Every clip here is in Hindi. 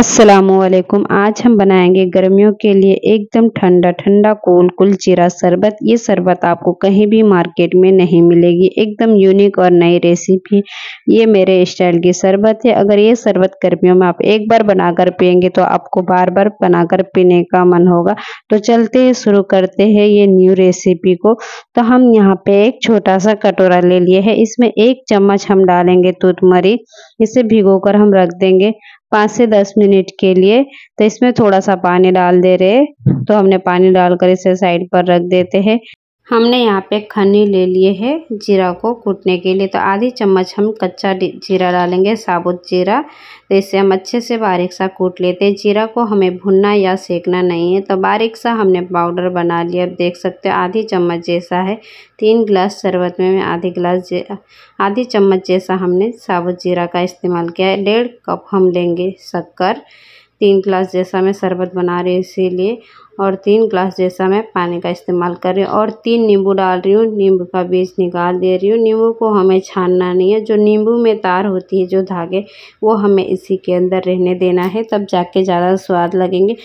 असलकुम आज हम बनाएंगे गर्मियों के लिए एकदम ठंडा ठंडा कोल कुल जीरा शरबत ये शरबत आपको कहीं भी मार्केट में नहीं मिलेगी एकदम यूनिक और नई रेसिपी ये मेरे स्टाइल की शरबत है अगर ये शरबत गर्मियों में आप एक बार बनाकर पियेंगे तो आपको बार बार बनाकर पीने का मन होगा तो चलते ही शुरू करते हैं ये न्यू रेसिपी को तो हम यहाँ पे एक छोटा सा कटोरा ले लिए है इसमें एक चम्मच हम डालेंगे तुतमरी इसे भिगो हम रख देंगे पाँच से दस मिनट के लिए तो इसमें थोड़ा सा पानी डाल दे रहे तो हमने पानी डालकर इसे साइड पर रख देते हैं हमने यहाँ पे खनी ले लिए है जीरा को कूटने के लिए तो आधी चम्मच हम कच्चा जीरा डालेंगे साबुत जीरा तो इसे हम अच्छे से बारीक सा कूट लेते हैं जीरा को हमें भुनना या सेकना नहीं है तो बारीक सा हमने पाउडर बना लिया अब देख सकते हो आधी चम्मच जैसा है तीन गिलास शरबत में मैं आधी गिलास आधी चम्मच जैसा हमने साबुत जीरा का इस्तेमाल किया है डेढ़ कप हम लेंगे शक्कर तीन गिलास जैसा मैं शरबत बना रही हूँ इसीलिए और तीन ग्लास जैसा मैं पानी का इस्तेमाल कर रही हूँ और तीन नींबू डाल रही हूँ नींबू का बीज निकाल दे रही हूँ नींबू को हमें छानना नहीं है जो नींबू में तार होती है जो धागे वो हमें इसी के अंदर रहने देना है तब जाके ज़्यादा स्वाद लगेंगे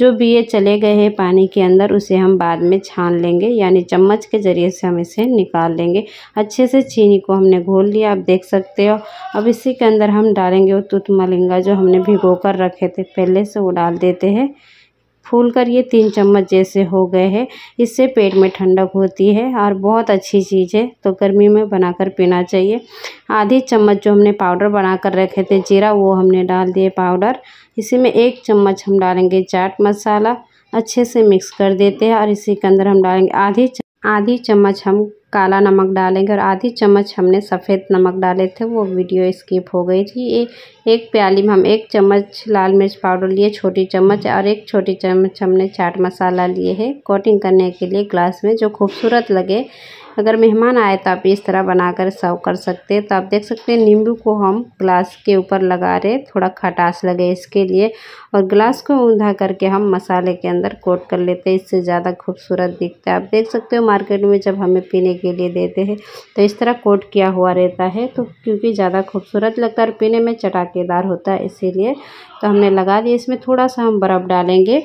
जो बीए चले गए हैं पानी के अंदर उसे हम बाद में छान लेंगे यानी चम्मच के ज़रिए से हम इसे निकाल लेंगे अच्छे से चीनी को हमने घोल लिया आप देख सकते हो अब इसी के अंदर हम डालेंगे वो तुत मलिंगा जो हमने भिगो कर रखे थे पहले से वो डाल देते हैं फूल कर ये तीन चम्मच जैसे हो गए हैं इससे पेट में ठंडक होती है और बहुत अच्छी चीज़ है तो गर्मी में बनाकर पीना चाहिए आधी चम्मच जो हमने पाउडर बना कर रखे थे जीरा वो हमने डाल दिए पाउडर इसी में एक चम्मच हम डालेंगे चाट मसाला अच्छे से मिक्स कर देते हैं और इसी के अंदर हम डालेंगे आधी आधी चम्मच हम काला नमक डालेंगे और आधी चम्मच हमने सफ़ेद नमक डाले थे वो वीडियो स्किप हो गई थी ए, एक प्याली में हम एक चम्मच लाल मिर्च पाउडर लिए छोटी चम्मच और एक छोटी चम्मच हमने चाट मसाला लिए है कोटिंग करने के लिए ग्लास में जो खूबसूरत लगे अगर मेहमान आए तो आप इस तरह बनाकर सर्व कर सकते हैं तो आप देख सकते हैं नींबू को हम ग्लास के ऊपर लगा रहे थोड़ा खटास लगे इसके लिए और ग्लास को ऊंधा करके हम मसाले के अंदर कोट कर लेते हैं इससे ज़्यादा खूबसूरत दिखता है आप देख सकते हो मार्केट में जब हमें पीने के लिए देते हैं तो इस तरह कोट किया हुआ रहता है तो क्योंकि ज़्यादा खूबसूरत लगता है और पीने में चटाकेदार होता है इसीलिए तो हमने लगा दिया इसमें थोड़ा सा हम बर्फ़ डालेंगे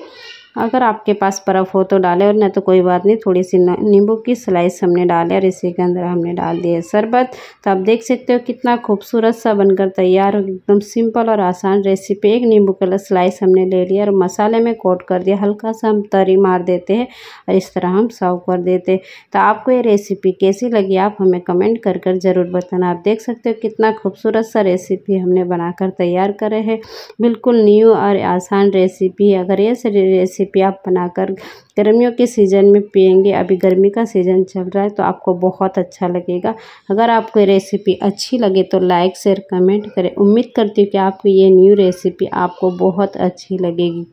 अगर आपके पास बर्फ़ हो तो डालें और न तो कोई बात नहीं थोड़ी सी नींबू की स्लाइस हमने डाले और इसी के अंदर हमने डाल दिए शरबत तो आप देख सकते हो कितना खूबसूरत सा बनकर तैयार हो एकदम सिंपल और आसान रेसिपी एक नींबू कलर स्लाइस हमने ले लिया और मसाले में कोट कर दिया हल्का सा हम तरी मार देते हैं और इस तरह हम सर्व कर देते तो आपको ये रेसिपी कैसी लगी आप हमें कमेंट कर कर ज़रूर बताना आप देख सकते हो कितना खूबसूरत सा रेसिपी हमने बनाकर तैयार करे है बिल्कुल न्यू और आसान रेसिपी अगर ये रेसिपी रेसिपी आप बनाकर गर्मियों के सीज़न में पियेंगे अभी गर्मी का सीज़न चल रहा है तो आपको बहुत अच्छा लगेगा अगर आपको ये रेसिपी अच्छी लगे तो लाइक शेयर कमेंट करें उम्मीद करती हूँ कि आपको ये न्यू रेसिपी आपको बहुत अच्छी लगेगी